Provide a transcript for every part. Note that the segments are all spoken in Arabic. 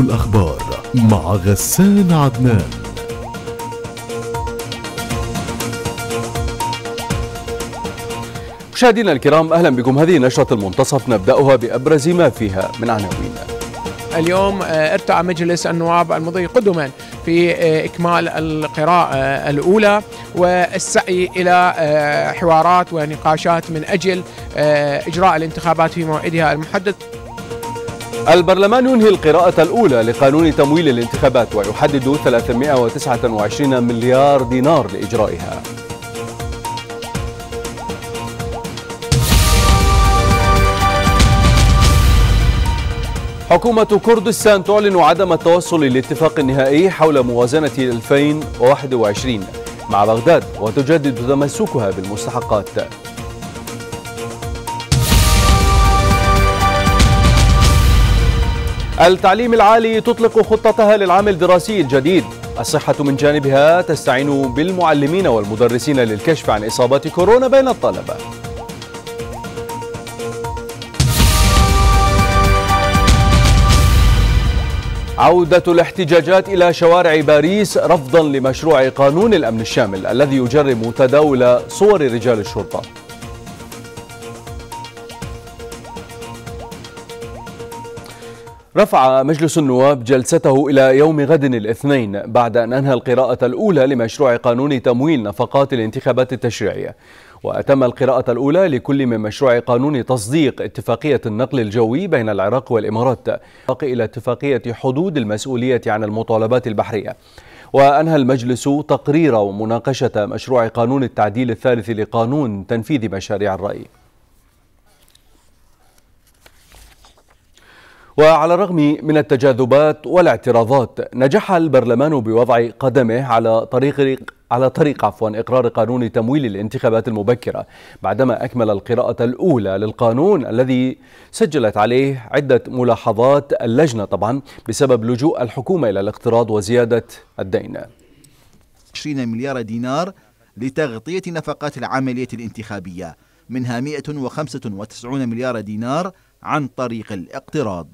الأخبار مع غسان عدنان مشاهدينا الكرام أهلا بكم هذه نشرة المنتصف نبدأها بأبرز ما فيها من عناوين اليوم آه، ارتعى مجلس النواب المضي قدما في آه، إكمال القراءة آه، الأولى والسعي إلى حوارات ونقاشات من أجل إجراء الانتخابات في موعدها المحدد البرلمان ينهي القراءة الأولى لقانون تمويل الانتخابات ويحدد 329 مليار دينار لإجرائها حكومة كردستان تعلن عدم التوصل لاتفاق نهائي حول موازنة 2021 مع بغداد وتجدد تمسكها بالمستحقات التعليم العالي تطلق خطتها للعام الدراسي الجديد الصحة من جانبها تستعين بالمعلمين والمدرسين للكشف عن إصابات كورونا بين الطلبة عودة الاحتجاجات إلى شوارع باريس رفضا لمشروع قانون الأمن الشامل الذي يجرم تداول صور رجال الشرطة رفع مجلس النواب جلسته إلى يوم غد الاثنين بعد أن أنهى القراءة الأولى لمشروع قانون تمويل نفقات الانتخابات التشريعية وأتم القراءة الأولى لكل من مشروع قانون تصديق اتفاقية النقل الجوي بين العراق والإمارات إلى اتفاقية حدود المسؤولية عن المطالبات البحرية وأنهى المجلس تقرير ومناقشة مشروع قانون التعديل الثالث لقانون تنفيذ مشاريع الرأي وعلى الرغم من التجاذبات والاعتراضات نجح البرلمان بوضع قدمه على طريق على طريق عفوا اقرار قانون تمويل الانتخابات المبكره بعدما اكمل القراءه الاولى للقانون الذي سجلت عليه عده ملاحظات اللجنه طبعا بسبب لجوء الحكومه الى الاقتراض وزياده الدين 20 مليار دينار لتغطيه نفقات العمليه الانتخابيه منها 195 مليار دينار عن طريق الاقتراض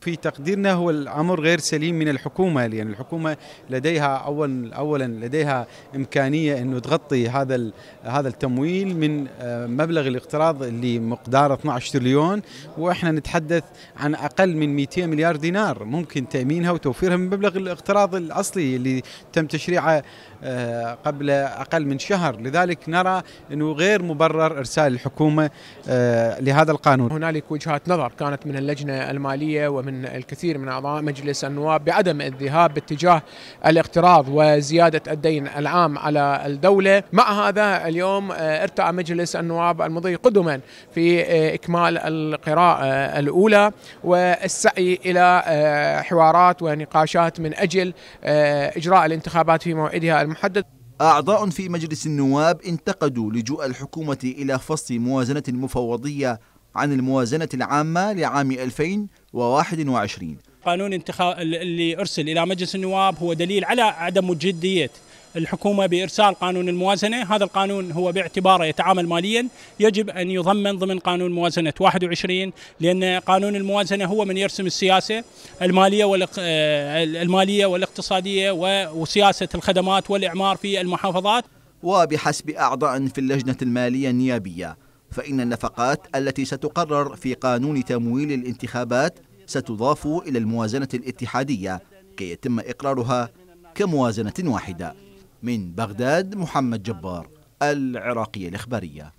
في تقديرنا هو الامر غير سليم من الحكومه لان يعني الحكومه لديها اولا اولا لديها امكانيه انه تغطي هذا هذا التمويل من آه، مبلغ الاقتراض اللي مقداره 12 تريليون واحنا نتحدث عن اقل من 200 مليار دينار ممكن تامينها وتوفيرها من مبلغ الاقتراض الاصلي اللي تم تشريعه آه، قبل أقل من شهر لذلك نرى أنه غير مبرر إرسال الحكومة آه، لهذا القانون هنالك وجهات نظر كانت من اللجنة المالية ومن الكثير من أعضاء مجلس النواب بعدم الذهاب باتجاه الاقتراض وزيادة الدين العام على الدولة مع هذا اليوم آه، ارتأى مجلس النواب المضي قدما في إكمال القراءة الأولى والسعي إلى حوارات ونقاشات من أجل إجراء الانتخابات في موعدها محدد أعضاء في مجلس النواب انتقدوا لجوء الحكومة إلى فصل موازنة مفوضية عن الموازنة العامة لعام 2021 قانون انتخاب اللي أرسل إلى مجلس النواب هو دليل على عدم جدية الحكومه بارسال قانون الموازنه، هذا القانون هو باعتباره يتعامل ماليا يجب ان يضمن ضمن قانون موازنه 21 لان قانون الموازنه هو من يرسم السياسه الماليه آه، الماليه والاقتصاديه وسياسه الخدمات والاعمار في المحافظات. وبحسب اعضاء في اللجنه الماليه النيابيه فان النفقات التي ستقرر في قانون تمويل الانتخابات ستضاف الى الموازنه الاتحاديه كي يتم اقرارها كموازنه واحده من بغداد محمد جبار العراقية الإخبارية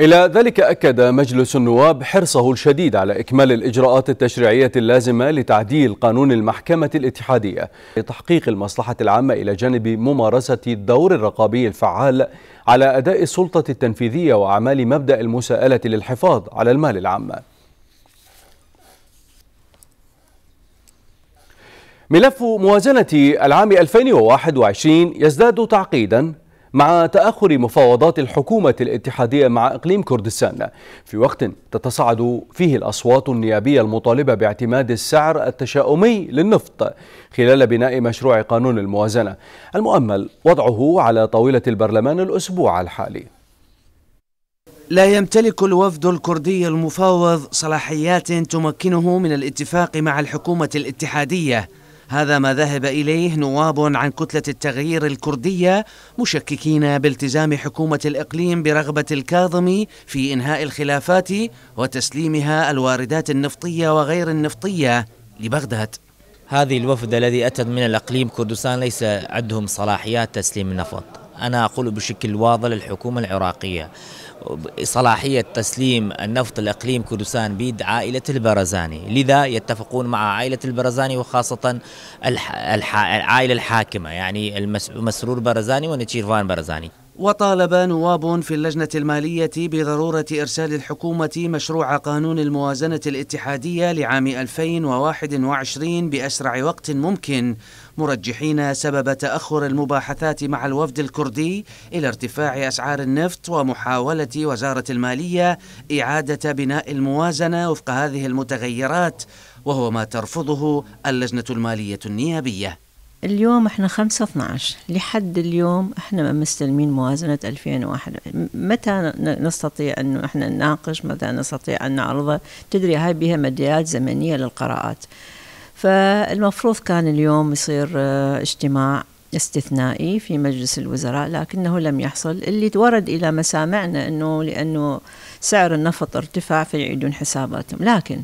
إلى ذلك أكد مجلس النواب حرصه الشديد على إكمال الإجراءات التشريعية اللازمة لتعديل قانون المحكمة الاتحادية لتحقيق المصلحة العامة إلى جانب ممارسة الدور الرقابي الفعال على أداء السلطة التنفيذية وأعمال مبدأ المساءلة للحفاظ على المال العام ملف موازنة العام 2021 يزداد تعقيدا مع تأخر مفاوضات الحكومة الاتحادية مع إقليم كردستان في وقت تتصعد فيه الأصوات النيابية المطالبة باعتماد السعر التشاؤمي للنفط خلال بناء مشروع قانون الموازنة المؤمل وضعه على طاولة البرلمان الأسبوع الحالي لا يمتلك الوفد الكردي المفاوض صلاحيات تمكنه من الاتفاق مع الحكومة الاتحادية هذا ما ذهب إليه نواب عن كتلة التغيير الكردية مشككين بالتزام حكومة الإقليم برغبة الكاظمي في إنهاء الخلافات وتسليمها الواردات النفطية وغير النفطية لبغداد هذه الوفد الذي أتت من الأقليم كردستان ليس عندهم صلاحيات تسليم النفط أنا أقول بشكل واضح للحكومة العراقية صلاحية تسليم النفط لإقليم كردستان بيد عائلة البرزاني لذا يتفقون مع عائلة البرزاني وخاصة الح... الح... العائلة الحاكمة يعني مسرور برزاني ونتشيرفان برزاني وطالب نواب في اللجنة المالية بضرورة إرسال الحكومة مشروع قانون الموازنة الاتحادية لعام 2021 بأسرع وقت ممكن مرجحين سبب تأخر المباحثات مع الوفد الكردي إلى ارتفاع أسعار النفط ومحاولة وزارة المالية إعادة بناء الموازنة وفق هذه المتغيرات وهو ما ترفضه اللجنة المالية النيابية اليوم احنا 5 12 لحد اليوم احنا ما مستلمين موازنة 2001 متى نستطيع انه احنا نناقش متى نستطيع ان نعرضها تدري هاي بها مديات زمنية للقراءات فالمفروض كان اليوم يصير آه، اجتماع استثنائي في مجلس الوزراء لكنه لم يحصل اللي ورد إلى مسامعنا أنه لأنه سعر النفط ارتفع فيعيدون حساباتهم لكن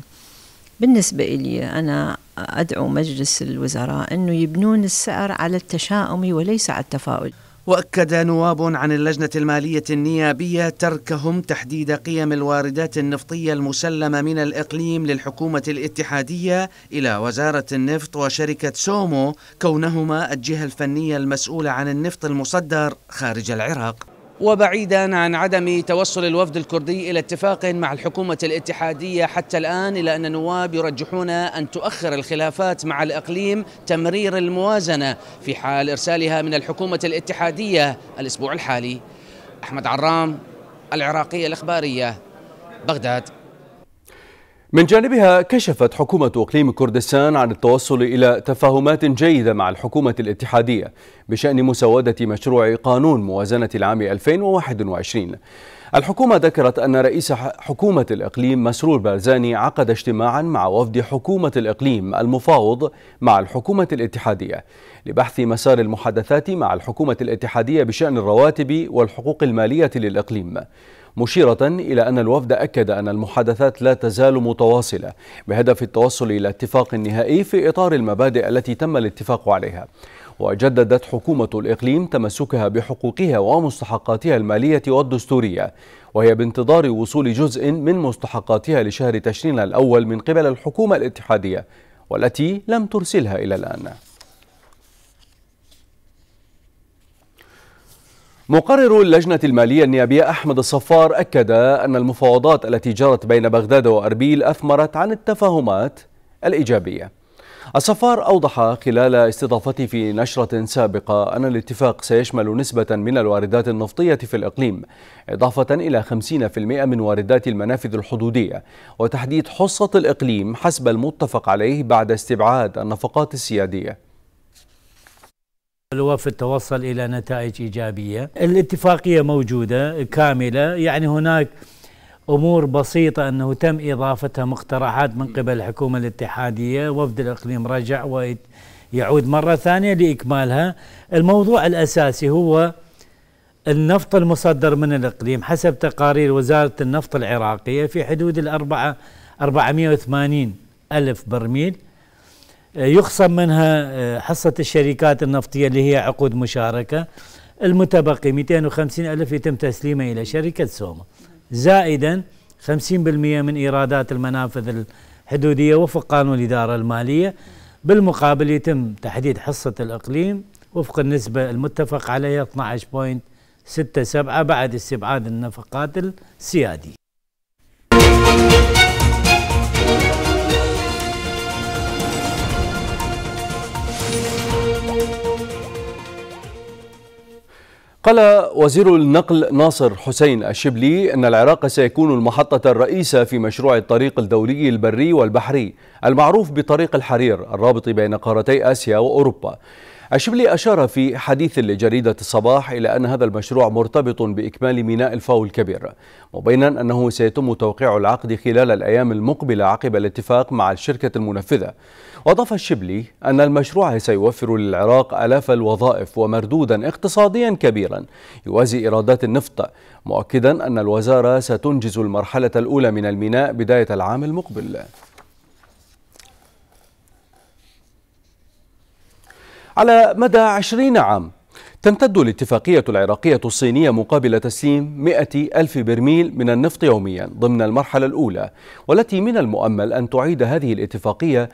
بالنسبة إلي أنا أدعو مجلس الوزراء أنه يبنون السعر على التشاؤم وليس على التفاؤل واكد نواب عن اللجنه الماليه النيابيه تركهم تحديد قيم الواردات النفطيه المسلمه من الاقليم للحكومه الاتحاديه الى وزاره النفط وشركه سومو كونهما الجهه الفنيه المسؤوله عن النفط المصدر خارج العراق وبعيدا عن عدم توصل الوفد الكردي إلى اتفاق مع الحكومة الاتحادية حتى الآن إلا أن النواب يرجحون أن تؤخر الخلافات مع الإقليم تمرير الموازنة في حال إرسالها من الحكومة الاتحادية الأسبوع الحالي أحمد عرام العراقية الإخبارية بغداد من جانبها كشفت حكومة إقليم كردستان عن التوصل إلى تفاهمات جيدة مع الحكومة الاتحادية بشأن مسودة مشروع قانون موازنة العام 2021 الحكومة ذكرت أن رئيس حكومة الإقليم مسرور بارزاني عقد اجتماعا مع وفد حكومة الإقليم المفاوض مع الحكومة الاتحادية لبحث مسار المحادثات مع الحكومة الاتحادية بشأن الرواتب والحقوق المالية للإقليم مشيرة إلى أن الوفد أكد أن المحادثات لا تزال متواصلة بهدف التوصل إلى اتفاق نهائي في إطار المبادئ التي تم الاتفاق عليها وجددت حكومة الإقليم تمسكها بحقوقها ومستحقاتها المالية والدستورية وهي بانتظار وصول جزء من مستحقاتها لشهر تشرين الأول من قبل الحكومة الاتحادية والتي لم ترسلها إلى الآن مقرر اللجنة المالية النيابية أحمد الصفار أكد أن المفاوضات التي جرت بين بغداد وأربيل أثمرت عن التفاهمات الإيجابية الصفار أوضح خلال استضافته في نشرة سابقة أن الاتفاق سيشمل نسبة من الواردات النفطية في الإقليم إضافة إلى 50% من واردات المنافذ الحدودية وتحديد حصة الإقليم حسب المتفق عليه بعد استبعاد النفقات السيادية الوفد توصل إلى نتائج إيجابية الاتفاقية موجودة كاملة يعني هناك أمور بسيطة أنه تم إضافتها مقترحات من قبل الحكومة الاتحادية وفد الإقليم رجع ويعود مرة ثانية لإكمالها الموضوع الأساسي هو النفط المصدر من الإقليم حسب تقارير وزارة النفط العراقية في حدود الأربعة 480 ألف برميل يخصم منها آه، حصة الشركات النفطية اللي هي عقود مشاركة المتبقي 250 ألف يتم تسليمه إلى شركة سوما زائدا 50% من إيرادات المنافذ الحدودية وفق قانون الإدارة المالية بالمقابل يتم تحديد حصة الإقليم وفق النسبة المتفق عليها 12.67 بعد استبعاد النفقات السيادية قال وزير النقل ناصر حسين الشبلي أن العراق سيكون المحطة الرئيسة في مشروع الطريق الدولي البري والبحري المعروف بطريق الحرير الرابط بين قارتي آسيا وأوروبا الشبلي أشار في حديث لجريدة الصباح إلى أن هذا المشروع مرتبط بإكمال ميناء الفاو الكبير مبينا أنه سيتم توقيع العقد خلال الأيام المقبلة عقب الاتفاق مع الشركة المنفذة وأضاف الشبلي أن المشروع سيوفر للعراق ألاف الوظائف ومردودا اقتصاديا كبيرا يوازي إيرادات النفط مؤكدا أن الوزارة ستنجز المرحلة الأولى من الميناء بداية العام المقبل على مدى عشرين عام تمتد الاتفاقية العراقية الصينية مقابل تسليم مئة ألف برميل من النفط يوميا ضمن المرحلة الأولى والتي من المؤمل أن تعيد هذه الاتفاقية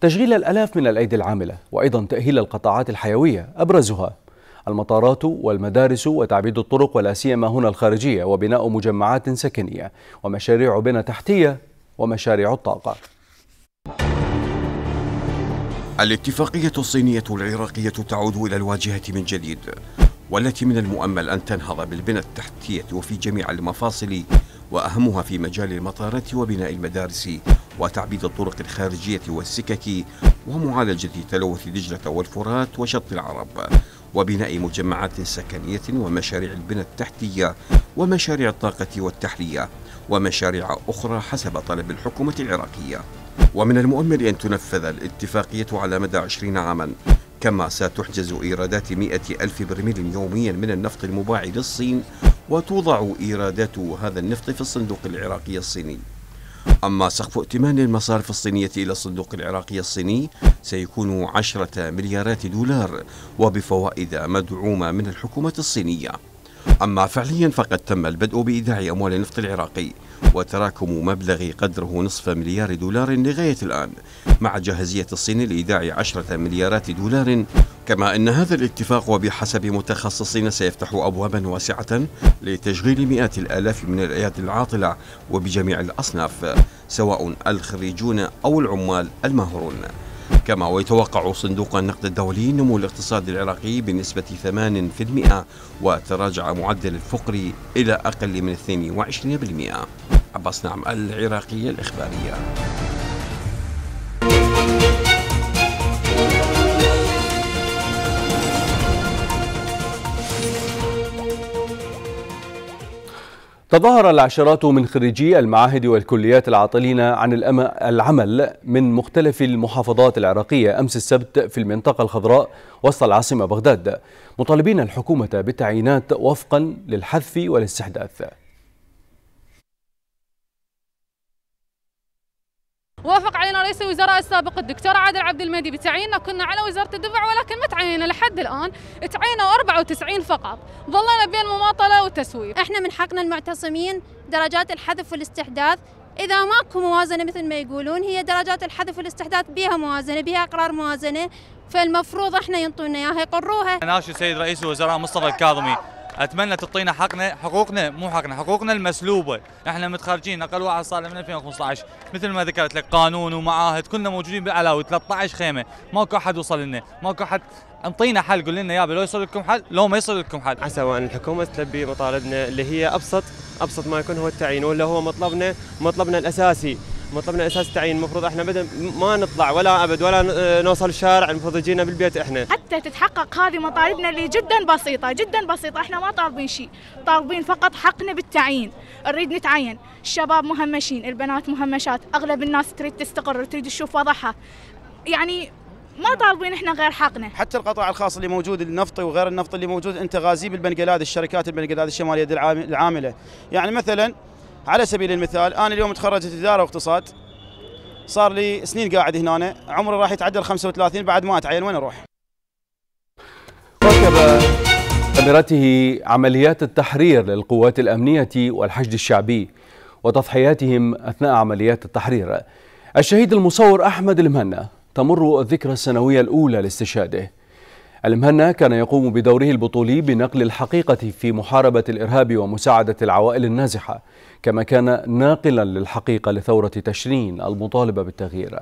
تشغيل الألاف من الأيدي العاملة وأيضا تأهيل القطاعات الحيوية أبرزها المطارات والمدارس وتعبيد الطرق ولا سيما هنا الخارجية وبناء مجمعات سكنية ومشاريع بنى تحتية ومشاريع الطاقة الاتفاقية الصينية العراقية تعود إلى الواجهة من جديد والتي من المؤمل أن تنهض بالبنى التحتية وفي جميع المفاصل وأهمها في مجال المطارات وبناء المدارس وتعبيد الطرق الخارجية والسكك ومعالجة تلوث دجلة والفرات وشط العرب وبناء مجمعات سكنية ومشاريع البنى التحتية ومشاريع الطاقة والتحلية ومشاريع أخرى حسب طلب الحكومة العراقية ومن المؤمل أن تنفذ الاتفاقية على مدى 20 عاما كما ستحجز إيرادات 100 ألف برميل يوميا من النفط المباع للصين وتوضع إيرادات هذا النفط في الصندوق العراقي الصيني أما سقف ائتمان المصارف الصينية إلى الصندوق العراقي الصيني سيكون عشرة مليارات دولار وبفوائد مدعومة من الحكومة الصينية أما فعليا فقد تم البدء بإيداع أموال النفط العراقي وتراكم مبلغ قدره نصف مليار دولار لغاية الآن مع جاهزية الصين لإيداع عشرة مليارات دولار كما أن هذا الاتفاق وبحسب متخصصين سيفتح أبوابا واسعة لتشغيل مئات الآلاف من الأيادي العاطلة وبجميع الأصناف سواء الخريجون أو العمال الماهرون كما ويتوقع صندوق النقد الدولي نمو الاقتصاد العراقي بنسبة 8% وتراجع معدل الفقر إلى أقل من 22% عباس نعم العراقية الإخبارية تظاهر العشرات من خريجي المعاهد والكليات العاطلين عن العمل من مختلف المحافظات العراقية أمس السبت في المنطقة الخضراء وسط العاصمة بغداد مطالبين الحكومة بالتعيينات وفقا للحذف والاستحداث وافق علينا رئيس الوزراء السابق الدكتور عادل عبد المهدي بتعييننا كنا على وزاره الدفع ولكن ما تعيننا لحد الان تعينوا 94 فقط ظلنا بين مماطله وتسويف احنا من حقنا المعتصمين درجات الحذف والاستحداث إذا ماكو موازنة مثل ما يقولون هي درجات الحذف والاستحداث بها موازنة بها قرار موازنة فالمفروض احنا ينطونا اياها يقروها. ناشي سيد رئيس الوزراء مصطفى الكاظمي اتمنى تعطينا حقنا حقوقنا مو حقنا حقوقنا المسلوبه احنا متخرجين اقل واحد صار من 2015 مثل ما ذكرت لك قانون ومعاهد كلنا موجودين بالعلاوي 13 خيمه ماكو احد وصل لنا ماكو احد انطينا حل قول لنا بي لو يصل لكم حل لو ما يصل لكم حل عسى وان الحكومه تلبي مطالبنا اللي هي ابسط ابسط ما يكون هو التعيين ولا هو مطلبنا مطلبنا الاساسي مطلبنا اساس التعيين المفروض احنا بدل ما نطلع ولا ابد ولا نوصل الشارع المفروض يجينا بالبيت احنا حتى تتحقق هذه مطالبنا اللي جدا بسيطه جدا بسيطه احنا ما طالبين شيء طالبين فقط حقنا بالتعيين نريد نتعين الشباب مهمشين البنات مهمشات اغلب الناس تريد تستقر تريد تشوف وضعها يعني ما طالبين احنا غير حقنا حتى القطاع الخاص اللي موجود النفطي وغير النفط اللي موجود انت غازيه بالبنغلاد الشركات البنغلاد الشماليه العامله يعني مثلا على سبيل المثال انا اليوم تخرجت اداره واقتصاد صار لي سنين قاعد هنا عمري راح يتعدى ال 35 بعد ما اتعين وين اروح؟ ركب خبرته عمليات التحرير للقوات الامنيه والحشد الشعبي وتضحياتهم اثناء عمليات التحرير. الشهيد المصور احمد المهنا تمر الذكرى السنويه الاولى لاستشهاده. المهنا كان يقوم بدوره البطولي بنقل الحقيقه في محاربه الارهاب ومساعده العوائل النازحه. كما كان ناقلا للحقيقة لثورة تشرين المطالبة بالتغيير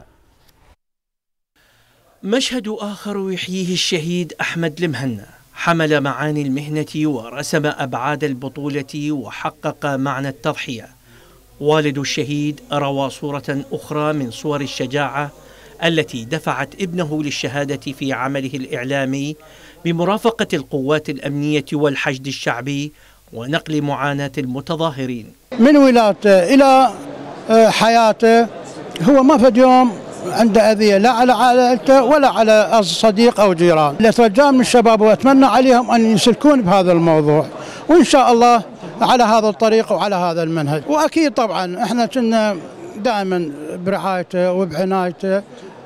مشهد آخر يحييه الشهيد أحمد المهنا حمل معاني المهنة ورسم أبعاد البطولة وحقق معنى التضحية والد الشهيد روى صورة أخرى من صور الشجاعة التي دفعت ابنه للشهادة في عمله الإعلامي بمرافقة القوات الأمنية والحشد الشعبي ونقل معاناة المتظاهرين من ولادته إلى آه، حياته هو ما فد يوم عنده أذية لا على عائلته ولا على صديق أو جيران الأترجاء من الشباب وأتمنى عليهم أن يسلكون بهذا الموضوع وإن شاء الله على هذا الطريق وعلى هذا المنهج وأكيد طبعا إحنا كنا دائما برعايته وبعنايته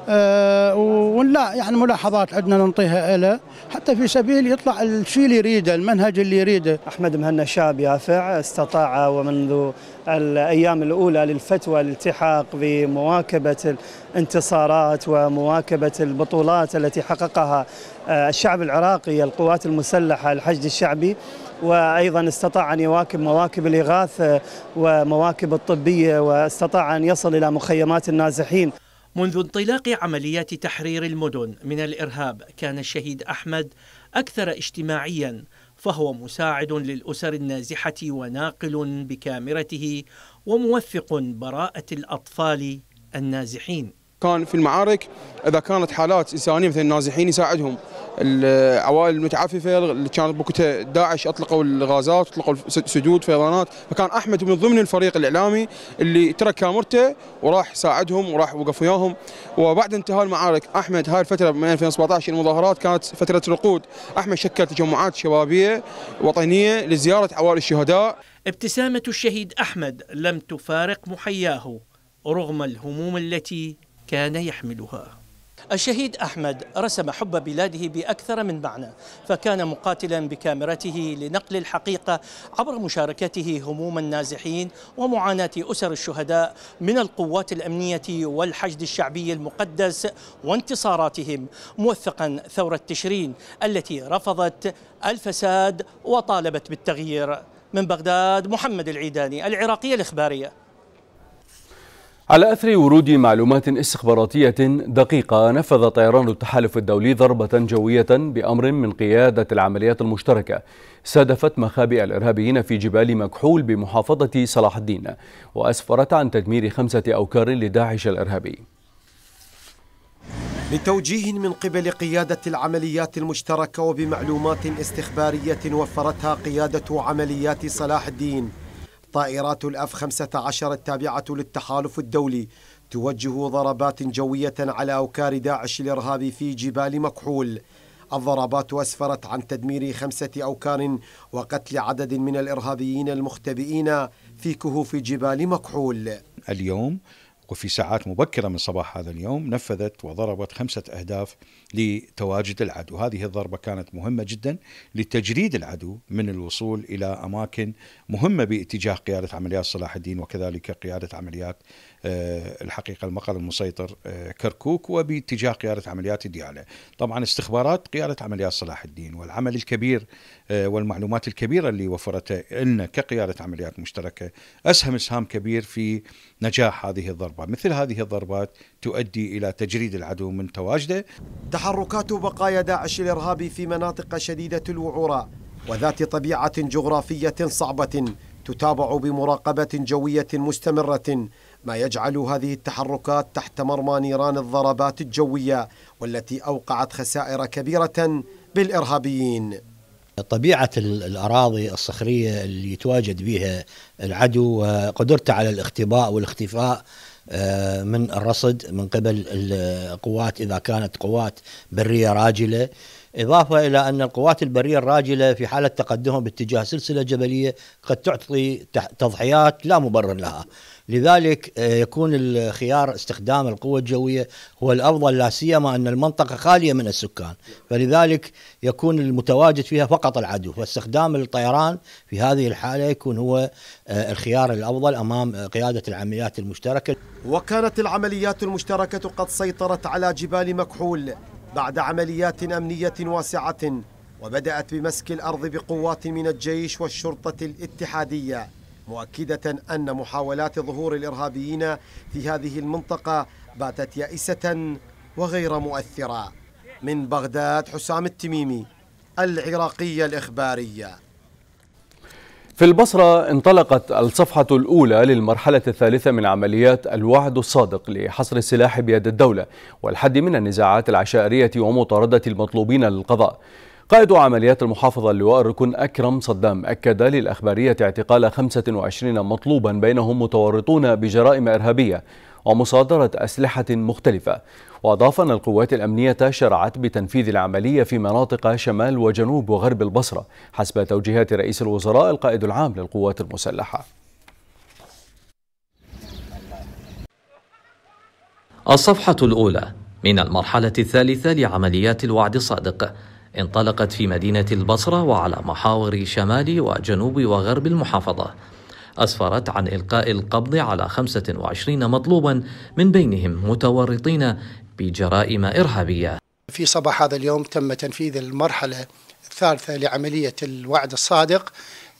آه، ولا يعني ملاحظات عندنا ننطيها له حتى في سبيل يطلع الشيء اللي يريده المنهج اللي يريده احمد مهنا شاب يافع استطاع ومنذ الايام الاولى للفتوى الالتحاق بمواكبه الانتصارات ومواكبه البطولات التي حققها آه، الشعب العراقي القوات المسلحه الحشد الشعبي وايضا استطاع ان يواكب مواكب الاغاثه ومواكب الطبيه واستطاع ان يصل الى مخيمات النازحين منذ انطلاق عمليات تحرير المدن من الارهاب كان الشهيد احمد اكثر اجتماعيا فهو مساعد للاسر النازحه وناقل بكامرته وموثق براءه الاطفال النازحين كان في المعارك اذا كانت حالات انسانيه مثل النازحين يساعدهم العوائل المتعففه اللي كانت بوقتها داعش اطلقوا الغازات اطلقوا سدود فيضانات فكان احمد من ضمن الفريق الاعلامي اللي ترك كاميرته وراح ساعدهم وراح وقف وياهم وبعد انتهاء المعارك احمد هاي الفتره من 2017 المظاهرات كانت فتره رقود احمد شكل تجمعات شبابيه وطنيه لزياره عوائل الشهداء ابتسامه الشهيد احمد لم تفارق محياه رغم الهموم التي كان يحملها الشهيد أحمد رسم حب بلاده بأكثر من معنى فكان مقاتلا بكاميرته لنقل الحقيقة عبر مشاركته هموم النازحين ومعاناة أسر الشهداء من القوات الأمنية والحشد الشعبي المقدس وانتصاراتهم موثقا ثورة تشرين التي رفضت الفساد وطالبت بالتغيير من بغداد محمد العيداني العراقية الإخبارية على أثر ورود معلومات استخباراتية دقيقة نفذ طيران التحالف الدولي ضربة جوية بأمر من قيادة العمليات المشتركة سادفت مخابئ الإرهابيين في جبال مكحول بمحافظة صلاح الدين وأسفرت عن تدمير خمسة أوكار لداعش الإرهابي بتوجيه من قبل قيادة العمليات المشتركة وبمعلومات استخبارية وفرتها قيادة عمليات صلاح الدين طائرات الأف 15 التابعة للتحالف الدولي توجه ضربات جوية على أوكار داعش الإرهابي في جبال مكحول الضربات أسفرت عن تدمير خمسة أوكار وقتل عدد من الإرهابيين المختبئين في كهوف جبال مكحول اليوم وفي ساعات مبكرة من صباح هذا اليوم نفذت وضربت خمسة أهداف لتواجد العدو هذه الضربة كانت مهمة جدا لتجريد العدو من الوصول إلى أماكن مهمة باتجاه قيادة عمليات صلاح الدين وكذلك قيادة عمليات آه، الحقيقة المقر المسيطر آه، كركوك وباتجاه قيادة عمليات ديالة طبعا استخبارات قيادة عمليات صلاح الدين والعمل الكبير آه، والمعلومات الكبيرة اللي وفرته لنا كقيادة عمليات مشتركة أسهم إسهام كبير في نجاح هذه الضربة مثل هذه الضربات تؤدي إلى تجريد العدو من تواجده تحركات بقايا داعش الإرهابي في مناطق شديدة الوعورة وذات طبيعة جغرافية صعبة تتابع بمراقبة جوية مستمرة ما يجعل هذه التحركات تحت مرمى نيران الضربات الجوية والتي أوقعت خسائر كبيرة بالإرهابيين طبيعة الأراضي الصخرية اللي يتواجد بها العدو وقدرته على الاختباء والاختفاء آه، من الرصد من قبل القوات إذا كانت قوات برية راجلة إضافة إلى أن القوات البرية الراجلة في حالة تقدمهم باتجاه سلسلة جبلية قد تعطي تضحيات لا مبرر لها لذلك آه، يكون الخيار استخدام القوة الجوية هو الأفضل لا سيما أن المنطقة خالية من السكان فلذلك يكون المتواجد فيها فقط العدو فاستخدام الطيران في هذه الحالة يكون هو آه، الخيار الأفضل أمام آه، قيادة العمليات المشتركة وكانت العمليات المشتركة قد سيطرت على جبال مكحول بعد عمليات أمنية واسعة وبدأت بمسك الأرض بقوات من الجيش والشرطة الاتحادية مؤكدة أن محاولات ظهور الإرهابيين في هذه المنطقة باتت يائسة وغير مؤثرة من بغداد حسام التميمي العراقية الإخبارية في البصرة انطلقت الصفحة الأولى للمرحلة الثالثة من عمليات الوعد الصادق لحصر السلاح بيد الدولة والحد من النزاعات العشائرية ومطاردة المطلوبين للقضاء قائد عمليات المحافظة اللواء الركن أكرم صدام أكد للأخبارية اعتقال 25 مطلوبا بينهم متورطون بجرائم إرهابية ومصادرة أسلحة مختلفة وأضاف أن القوات الأمنية شرعت بتنفيذ العملية في مناطق شمال وجنوب وغرب البصرة حسب توجيهات رئيس الوزراء القائد العام للقوات المسلحة الصفحة الأولى من المرحلة الثالثة لعمليات الوعد الصادق انطلقت في مدينة البصرة وعلى محاور شمال وجنوب وغرب المحافظة أسفرت عن إلقاء القبض على 25 مطلوبا من بينهم متورطين بجرائم إرهابية في صباح هذا اليوم تم تنفيذ المرحلة الثالثة لعملية الوعد الصادق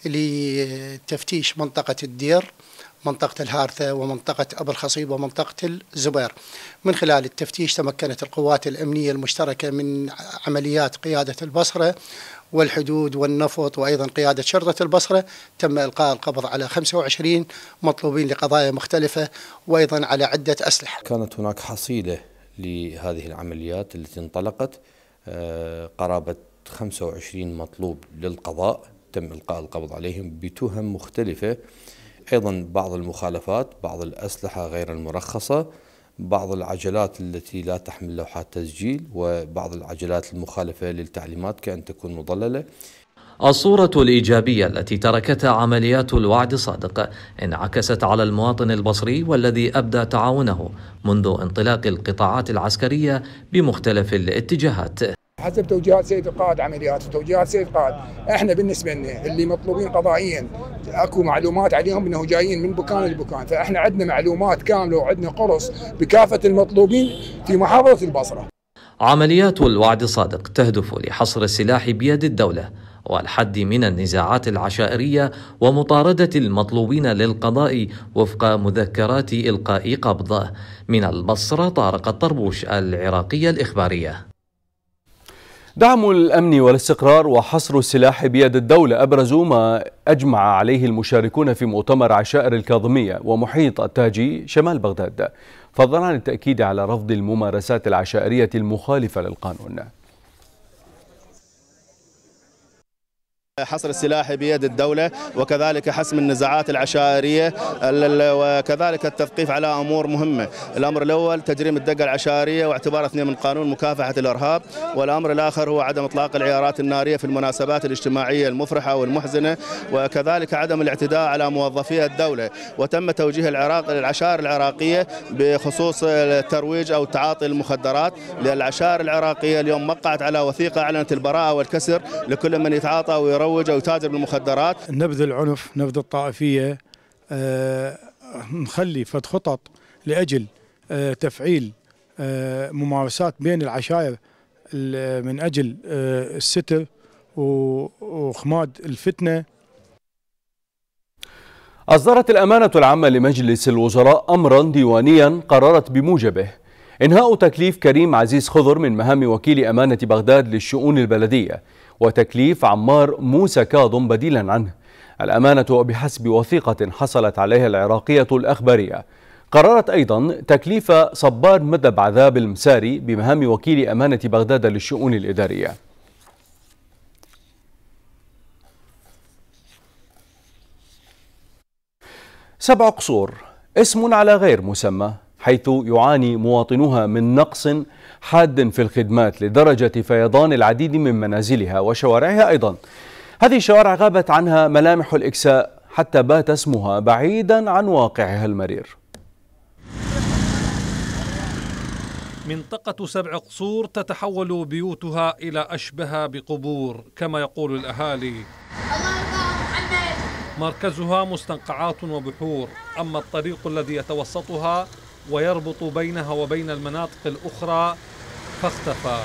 لتفتيش منطقة الدير منطقة الهارثة ومنطقة أبو الخصيب ومنطقة الزبير من خلال التفتيش تمكنت القوات الأمنية المشتركة من عمليات قيادة البصرة والحدود والنفط وأيضا قيادة شرطة البصرة تم إلقاء القبض على 25 مطلوبين لقضايا مختلفة وأيضا على عدة أسلحة كانت هناك حصيلة لهذه العمليات التي انطلقت آه، قرابة 25 مطلوب للقضاء تم إلقاء القبض عليهم بتهم مختلفة أيضا بعض المخالفات بعض الأسلحة غير المرخصة بعض العجلات التي لا تحمل لوحات تسجيل وبعض العجلات المخالفة للتعليمات كأن تكون مضللة الصورة الإيجابية التي تركتها عمليات الوعد صادق انعكست على المواطن البصري والذي أبدى تعاونه منذ انطلاق القطاعات العسكرية بمختلف الاتجاهات حسب توجيهات سيد القائد عمليات وتوجيهات سيد القائد احنا بالنسبه لنا اللي مطلوبين قضائيا اكو معلومات عليهم انه جايين من بكان لبكان فاحنا عندنا معلومات كامله وعندنا قرص بكافه المطلوبين في محافظه البصره عمليات الوعد صادق تهدف لحصر السلاح بيد الدوله والحد من النزاعات العشائريه ومطارده المطلوبين للقضاء وفق مذكرات القاء قبضه من البصره طارق الطربوش العراقيه الاخباريه دعم الأمن والاستقرار وحصر السلاح بيد الدولة أبرز ما أجمع عليه المشاركون في مؤتمر عشائر الكاظمية ومحيط التاجي شمال بغداد فضلا عن التأكيد على رفض الممارسات العشائرية المخالفة للقانون حصر السلاح بيد الدولة وكذلك حسم النزاعات العشائرية وكذلك التثقيف على أمور مهمة الأمر الأول تجريم الدقة العشائرية واعتبار اثنين من قانون مكافحة الإرهاب والأمر الآخر هو عدم إطلاق العيارات النارية في المناسبات الاجتماعية المفرحة والمحزنة وكذلك عدم الاعتداء على موظفي الدولة وتم توجيه العراق للعشائر العراقية بخصوص الترويج أو تعاطي المخدرات للعشائر العراقية اليوم مقعت على وثيقة أعلنت البراءة والكسر لكل من يتعاطى ويرى مروج او تاجر بالمخدرات نبذ العنف نبذ الطائفيه آه، نخلي فد خطط لاجل آه، تفعيل آه، ممارسات بين العشائر من اجل الستر وخماد الفتنه أصدرت الأمانة العامة لمجلس الوزراء أمرا ديوانيا قررت بموجبه إنهاء تكليف كريم عزيز خضر من مهام وكيل أمانة بغداد للشؤون البلدية وتكليف عمار موسى كاظم بديلا عنه الأمانة بحسب وثيقة حصلت عليها العراقية الأخبارية قررت أيضا تكليف صبار مدب عذاب المساري بمهام وكيل أمانة بغداد للشؤون الإدارية سبع قصور اسم على غير مسمى حيث يعاني مواطنوها من نقص حاد في الخدمات لدرجة فيضان العديد من منازلها وشوارعها أيضا هذه الشوارع غابت عنها ملامح الإكساء حتى بات اسمها بعيدا عن واقعها المرير منطقة سبع قصور تتحول بيوتها إلى أشبه بقبور كما يقول الأهالي مركزها مستنقعات وبحور أما الطريق الذي يتوسطها ويربط بينها وبين المناطق الأخرى فاختفى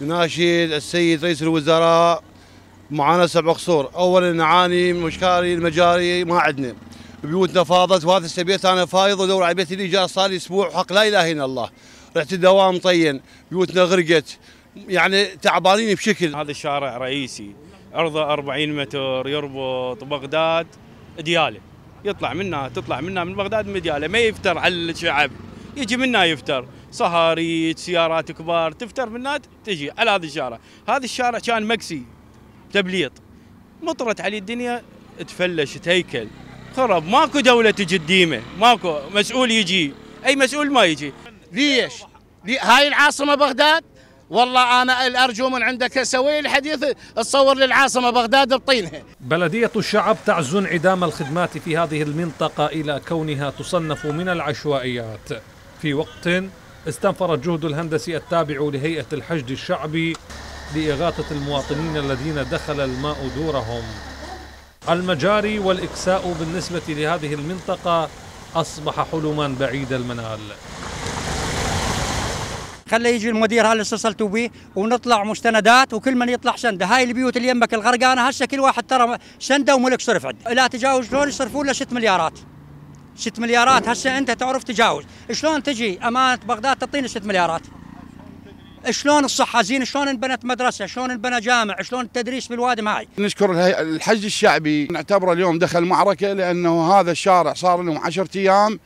نناشد السيد رئيس الوزراء معانا سبع قصور اولا نعاني من مشكاري المجاري ما عندنا بيوتنا فاضت وهذا السبيت انا فايض ودور على بيتي اللي جاء صار لي اسبوع حق لا اله الا الله رحت الدوام طين بيوتنا غرقت يعني تعبانين بشكل هذا الشارع رئيسي عرضه 40 متر يربط بغداد دياله يطلع منها تطلع منها من بغداد من دياله ما يفتر على الشعب يجي منها يفتر صهاريج سيارات كبار تفتر من تجي على هذا الشارع هذا الشارع كان مكسي تبليط مطرت عليه الدنيا تفلش تهيكل خرب ماكو دولة تجي ماكو مسؤول يجي اي مسؤول ما يجي ليش لي هاي العاصمة بغداد والله انا ارجو من عندك اسوي الحديث تصور للعاصمه بغداد بطينها. بلديه الشعب تعزو انعدام الخدمات في هذه المنطقه الى كونها تصنف من العشوائيات في وقت استنفر الجهد الهندسي التابع لهيئة الحشد الشعبي لإغاثة المواطنين الذين دخل الماء دورهم المجاري والإكساء بالنسبة لهذه المنطقة أصبح حلما بعيد المنال خلي يجي المدير هذا اتصلتوا به ونطلع مستندات وكل من يطلع سنده هاي البيوت اللي يمك الغرقانه هسه كل واحد ترى سنده وملك صرف عنده لا تجاوز شلون يصرفون له 6 مليارات 6 مليارات هسه انت تعرف تجاوز شلون تجي امانه بغداد تعطيني 6 مليارات شلون الصحه زين شلون انبنت مدرسه شلون انبنى جامع شلون التدريس بالوادي معي نشكر الحج الشعبي نعتبره اليوم دخل معركه لانه هذا الشارع صار لهم 10 ايام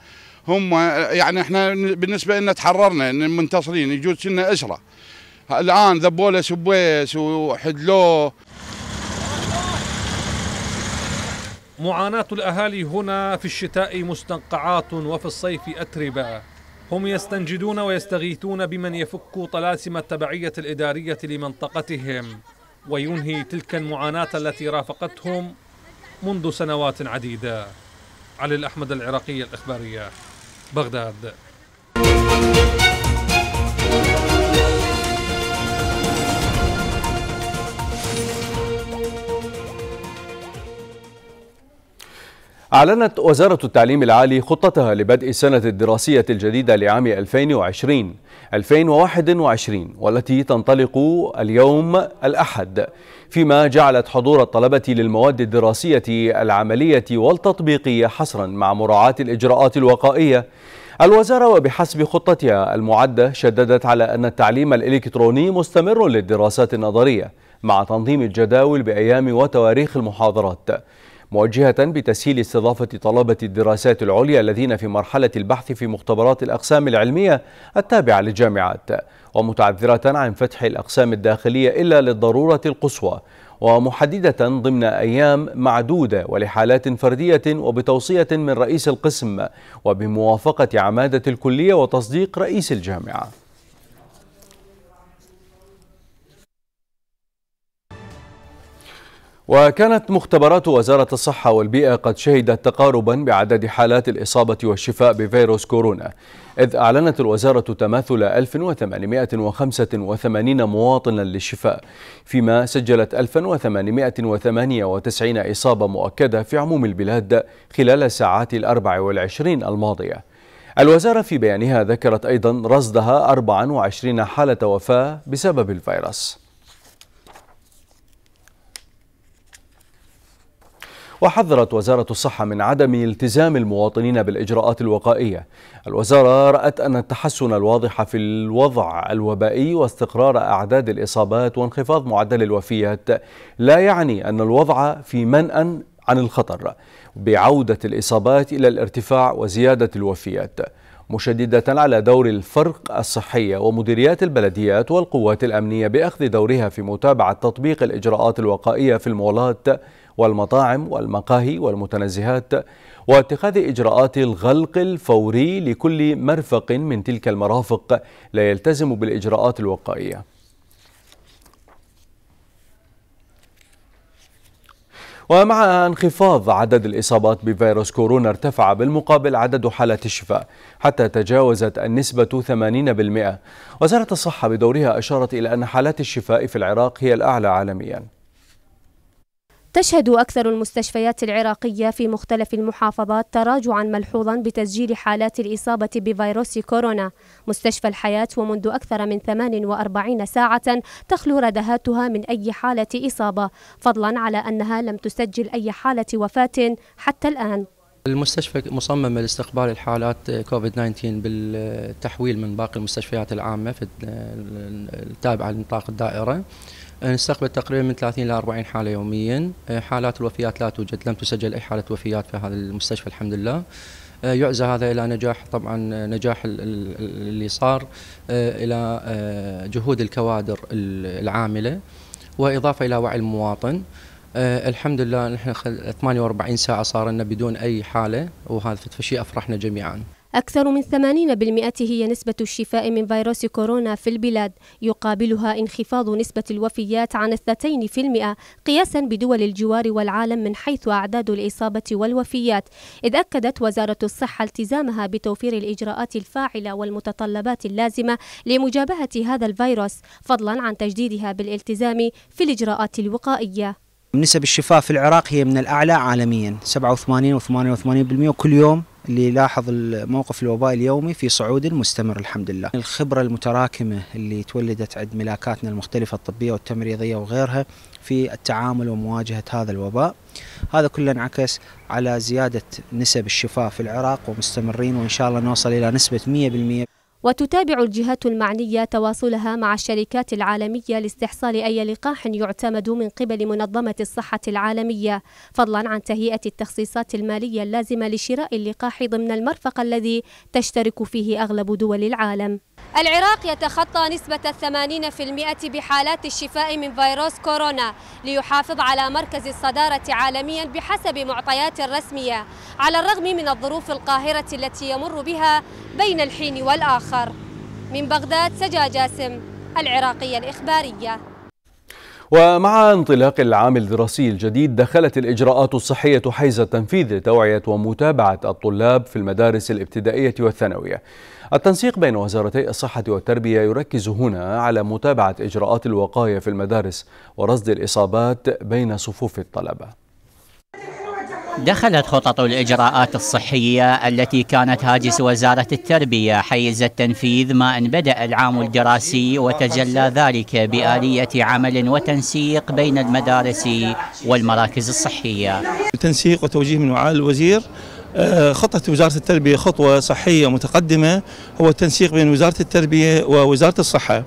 هم يعني احنا بالنسبه لنا تحررنا منتصرين يجوز كنا اسره الان ذبوا له سبويس وحدلوه معاناة الأهالي هنا في الشتاء مستنقعات وفي الصيف أتربة هم يستنجدون ويستغيثون بمن يفك طلاسم التبعية الإدارية لمنطقتهم وينهي تلك المعاناة التي رافقتهم منذ سنوات عديدة علي الأحمد العراقي الإخبارية بغداد أعلنت وزارة التعليم العالي خطتها لبدء السنة الدراسية الجديدة لعام 2020-2021 والتي تنطلق اليوم الأحد فيما جعلت حضور الطلبة للمواد الدراسية العملية والتطبيقية حصرا مع مراعاة الإجراءات الوقائية الوزارة وبحسب خطتها المعدة شددت على أن التعليم الإلكتروني مستمر للدراسات النظرية مع تنظيم الجداول بأيام وتواريخ المحاضرات موجهة بتسهيل استضافة طلبة الدراسات العليا الذين في مرحلة البحث في مختبرات الأقسام العلمية التابعة للجامعات ومتعذرة عن فتح الأقسام الداخلية إلا للضرورة القصوى ومحددة ضمن أيام معدودة ولحالات فردية وبتوصية من رئيس القسم وبموافقة عمادة الكلية وتصديق رئيس الجامعة وكانت مختبرات وزارة الصحة والبيئة قد شهدت تقاربا بعدد حالات الإصابة والشفاء بفيروس كورونا إذ أعلنت الوزارة تماثل 1885 مواطنا للشفاء فيما سجلت 1898 إصابة مؤكدة في عموم البلاد خلال الساعات الأربع والعشرين الماضية الوزارة في بيانها ذكرت أيضا رصدها 24 حالة وفاة بسبب الفيروس وحذرت وزارة الصحة من عدم التزام المواطنين بالإجراءات الوقائية الوزارة رأت أن التحسن الواضح في الوضع الوبائي واستقرار أعداد الإصابات وانخفاض معدل الوفيات لا يعني أن الوضع في منأى عن الخطر بعودة الإصابات إلى الارتفاع وزيادة الوفيات مشددة على دور الفرق الصحية ومديريات البلديات والقوات الأمنية بأخذ دورها في متابعة تطبيق الإجراءات الوقائية في المولات والمطاعم والمقاهي والمتنزهات واتخاذ إجراءات الغلق الفوري لكل مرفق من تلك المرافق لا يلتزم بالإجراءات الوقائية ومع انخفاض عدد الإصابات بفيروس كورونا ارتفع بالمقابل عدد حالات الشفاء حتى تجاوزت النسبة 80% وزارة الصحة بدورها أشارت إلى أن حالات الشفاء في العراق هي الأعلى عالمياً تشهد أكثر المستشفيات العراقية في مختلف المحافظات تراجعا ملحوظا بتسجيل حالات الإصابة بفيروس كورونا مستشفى الحياة ومنذ أكثر من 48 ساعة تخلو ردهاتها من أي حالة إصابة فضلا على أنها لم تسجل أي حالة وفاة حتى الآن المستشفى مصممة لاستقبال الحالات كوفيد 19 بالتحويل من باقي المستشفيات العامة التابعة لنطاق الدائرة نستقبل تقريبا من 30 الى 40 حاله يوميا آه، حالات الوفيات لا توجد لم تسجل اي حاله وفيات في هذا المستشفى الحمد لله آه، يعزى هذا الى نجاح طبعا آه، نجاح اللي صار الى جهود الكوادر العامله واضافه الى وعي المواطن أه الحمد لله نحن 48 ساعه صار لنا بدون اي حاله وهذا فشيء افرحنا جميعا أكثر من 80% هي نسبة الشفاء من فيروس كورونا في البلاد يقابلها انخفاض نسبة الوفيات عن في المئة قياسا بدول الجوار والعالم من حيث أعداد الإصابة والوفيات إذ أكدت وزارة الصحة التزامها بتوفير الإجراءات الفاعلة والمتطلبات اللازمة لمجابهة هذا الفيروس فضلا عن تجديدها بالالتزام في الإجراءات الوقائية نسب الشفاء في العراق هي من الأعلى عالميا 87 و88% وكل يوم اللي يلاحظ الموقف الوبائي اليومي في صعود مستمر الحمد لله الخبرة المتراكمة اللي تولدت عند ملاكاتنا المختلفة الطبية والتمريضية وغيرها في التعامل ومواجهة هذا الوباء هذا كله انعكس على زيادة نسب الشفاء في العراق ومستمرين وإن شاء الله نوصل إلى نسبة 100% وتتابع الجهات المعنية تواصلها مع الشركات العالمية لاستحصال أي لقاح يعتمد من قبل منظمة الصحة العالمية فضلا عن تهيئة التخصيصات المالية اللازمة لشراء اللقاح ضمن المرفق الذي تشترك فيه أغلب دول العالم العراق يتخطى نسبة 80% بحالات الشفاء من فيروس كورونا ليحافظ على مركز الصدارة عالميا بحسب معطيات رسمية على الرغم من الظروف القاهرة التي يمر بها بين الحين والآخر من بغداد سجا جاسم العراقية الإخبارية ومع انطلاق العام الدراسي الجديد دخلت الإجراءات الصحية حيز التنفيذ لتوعية ومتابعة الطلاب في المدارس الابتدائية والثانوية التنسيق بين وزارتي الصحة والتربية يركز هنا على متابعة إجراءات الوقاية في المدارس ورصد الإصابات بين صفوف الطلبة دخلت خطط الإجراءات الصحية التي كانت هاجس وزارة التربية حيز التنفيذ ما أن بدأ العام الدراسي وتجلى ذلك بآلية عمل وتنسيق بين المدارس والمراكز الصحية تنسيق وتوجيه من وعاء الوزير آه، خطة وزارة التربية خطوة صحية متقدمة هو التنسيق بين وزارة التربية ووزارة الصحة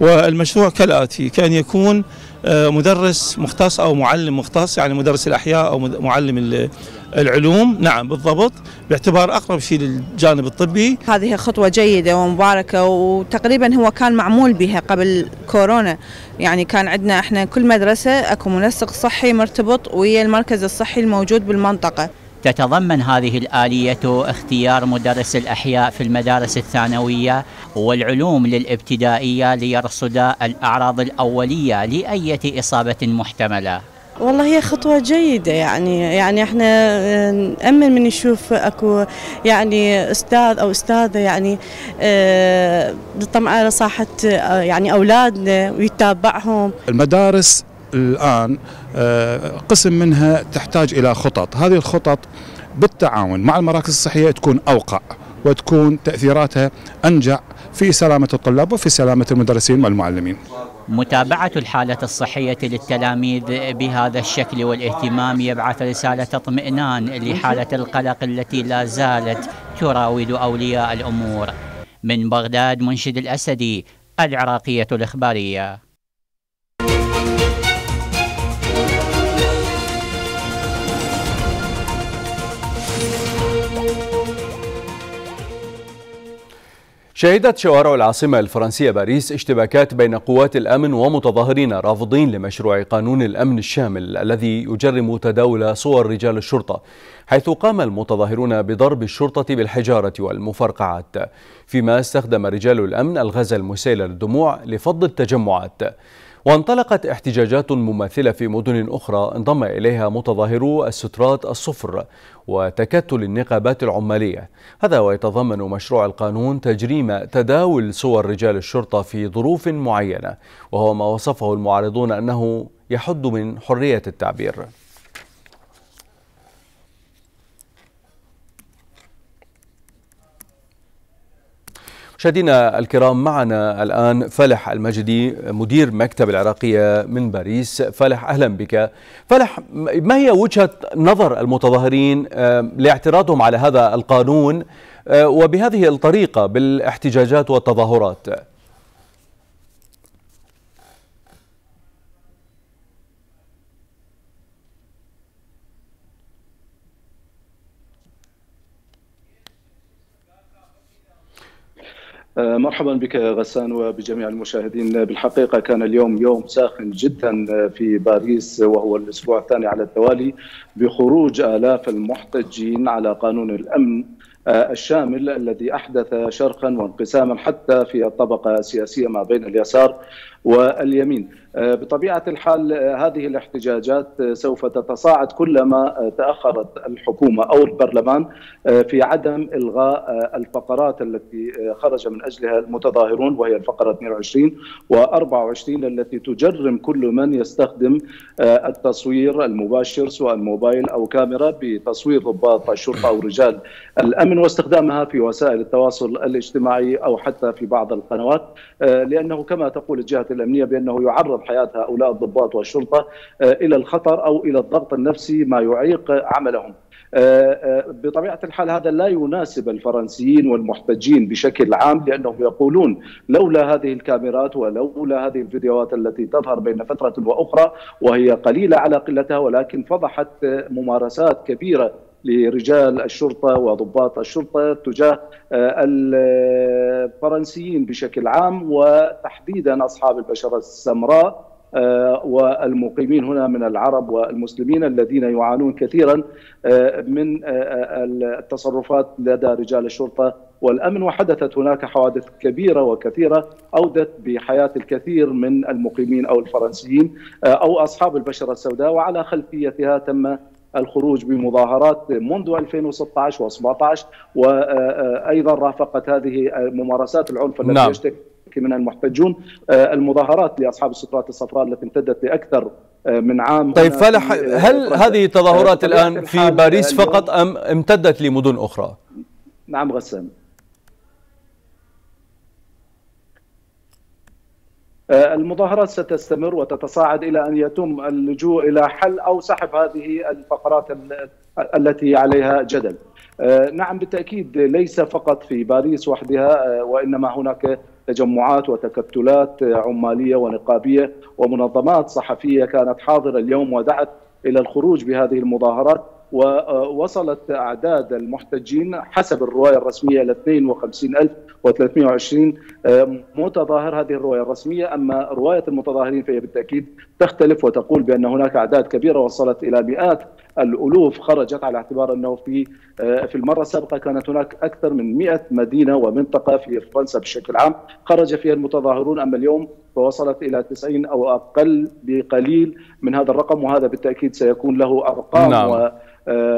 والمشروع كالآتي كأن يكون آه، مدرس مختص أو معلم مختص يعني مدرس الأحياء أو معلم العلوم نعم بالضبط باعتبار أقرب شيء للجانب الطبي هذه خطوة جيدة ومباركة وتقريبا هو كان معمول بها قبل كورونا يعني كان عندنا احنا كل مدرسة اكو منسق صحي مرتبط ويا المركز الصحي الموجود بالمنطقة تتضمن هذه الآلية اختيار مدرس الأحياء في المدارس الثانوية والعلوم للابتدائية ليرصد الأعراض الأولية لأية إصابة محتملة والله هي خطوة جيدة يعني يعني احنا آه، نأمن من نشوف اكو يعني استاذ او استاذة يعني آه، بالطمع على صحة آه، يعني اولادنا ويتابعهم المدارس الآن آه، قسم منها تحتاج إلى خطط هذه الخطط بالتعاون مع المراكز الصحية تكون أوقع وتكون تأثيراتها أنجع في سلامة الطلاب وفي سلامة المدرسين والمعلمين متابعة الحالة الصحية للتلاميذ بهذا الشكل والاهتمام يبعث رسالة اطمئنان لحالة القلق التي لا زالت تراود أولياء الأمور من بغداد منشد الأسدي العراقية الإخبارية شهدت شوارع العاصمة الفرنسية باريس اشتباكات بين قوات الأمن ومتظاهرين رافضين لمشروع قانون الأمن الشامل الذي يجرم تداول صور رجال الشرطة حيث قام المتظاهرون بضرب الشرطة بالحجارة والمفرقعات فيما استخدم رجال الأمن الغاز المسيل للدموع لفض التجمعات وانطلقت احتجاجات مماثلة في مدن أخرى انضم إليها متظاهرو السترات الصفر وتكتل النقابات العمالية هذا ويتضمن مشروع القانون تجريم تداول صور رجال الشرطة في ظروف معينة وهو ما وصفه المعارضون أنه يحد من حرية التعبير مشاهدينا الكرام معنا الآن فلح المجدي مدير مكتب العراقية من باريس فلح أهلا بك فلح ما هي وجهة نظر المتظاهرين آه، لاعتراضهم على هذا القانون آه، وبهذه الطريقة بالاحتجاجات والتظاهرات آه، مرحبا بك غسان وبجميع المشاهدين بالحقيقه كان اليوم يوم ساخن جدا آه، في باريس وهو الاسبوع الثاني على التوالي بخروج الاف المحتجين على قانون الامن آه، الشامل الذي احدث شرخا وانقساما حتى في الطبقه السياسيه ما بين اليسار واليمين آه، بطبيعه الحال آه، هذه الاحتجاجات آه، سوف تتصاعد كلما تاخرت الحكومه او البرلمان في عدم الغاء الفقرات التي خرج من اجلها المتظاهرون وهي الفقره 22 و24 التي تجرم كل من يستخدم التصوير المباشر سواء موبايل او كاميرا بتصوير ضباط الشرطه او رجال الامن واستخدامها في وسائل التواصل الاجتماعي او حتى في بعض القنوات لانه كما تقول الجهه الامنيه بانه يعرض حياه هؤلاء الضباط والشرطه آه، الى الخطر او الى الضغط النفسي ما يعيق عملهم. آه، آه، بطبيعه الحال هذا لا يناسب الفرنسيين والمحتجين بشكل عام لانهم يقولون لولا هذه الكاميرات ولولا هذه الفيديوهات التي تظهر بين فتره واخرى وهي قليله على قلتها ولكن فضحت ممارسات كبيره لرجال الشرطه وضباط الشرطه تجاه آه، الفرنسيين بشكل عام وتحديدا اصحاب البشره السمراء آه، والمقيمين هنا من العرب والمسلمين الذين يعانون كثيرا آه، من التصرفات لدى رجال الشرطه والامن وحدثت هناك حوادث كبيره وكثيره اودت بحياه الكثير من المقيمين او الفرنسيين او اصحاب البشره السوداء وعلى خلفيتها تم الخروج بمظاهرات منذ 2016 و17 وايضا رافقت هذه ممارسات العنف التي نعم. يشتكي منها المحتجون المظاهرات لاصحاب السترات الصفراء التي امتدت لاكثر من عام طيب فلح هل هذه التظاهرات الان في باريس فقط ام امتدت لمدن اخرى؟ نعم غسان آه، المظاهرات ستستمر وتتصاعد الى ان يتم اللجوء الى حل او سحب هذه الفقرات التي عليها جدل. آه، نعم بالتاكيد ليس فقط في باريس وحدها آه، وانما هناك تجمعات وتكتلات عماليه ونقابيه ومنظمات صحفيه كانت حاضره اليوم ودعت الى الخروج بهذه المظاهرات ووصلت أعداد المحتجين حسب الرواية الرسمية إلى 52320 آه، متظاهر هذه الرواية الرسمية أما رواية المتظاهرين فهي بالتأكيد تختلف وتقول بأن هناك أعداد كبيرة وصلت إلى مئات الالوف خرجت على اعتبار انه في آه، في المره السابقه كانت هناك اكثر من 100 مدينه ومنطقه في فرنسا بشكل عام خرج فيها المتظاهرون اما اليوم ووصلت إلى 90 أو أقل بقليل من هذا الرقم وهذا بالتأكيد سيكون له أرقام نعم. و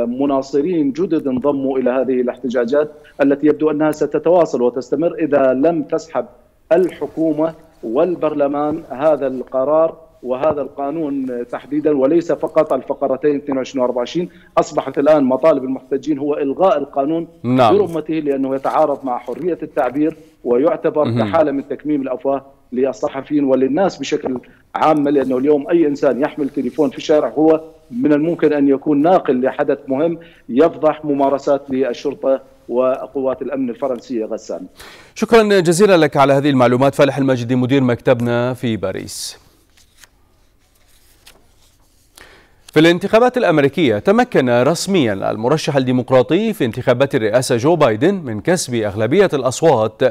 مناصرين جدد انضموا الى هذه الاحتجاجات التي يبدو انها ستتواصل وتستمر اذا لم تسحب الحكومه والبرلمان هذا القرار وهذا القانون تحديدا وليس فقط الفقرتين 22 و 24 اصبحت الان مطالب المحتجين هو الغاء القانون نعم. برمته لانه يتعارض مع حريه التعبير ويعتبر كحاله من تكميم الافواه للصحفيين وللناس بشكل عامة لأنه اليوم أي إنسان يحمل تليفون في الشارع هو من الممكن أن يكون ناقل لحدث مهم يفضح ممارسات للشرطة وقوات الامن الفرنسيه غسان. شكرا جزيلا لك على هذه المعلومات فالح المجدي مدير مكتبنا في باريس. في الانتخابات الامريكيه تمكن رسميا المرشح الديمقراطي في انتخابات الرئاسه جو بايدن من كسب اغلبيه الاصوات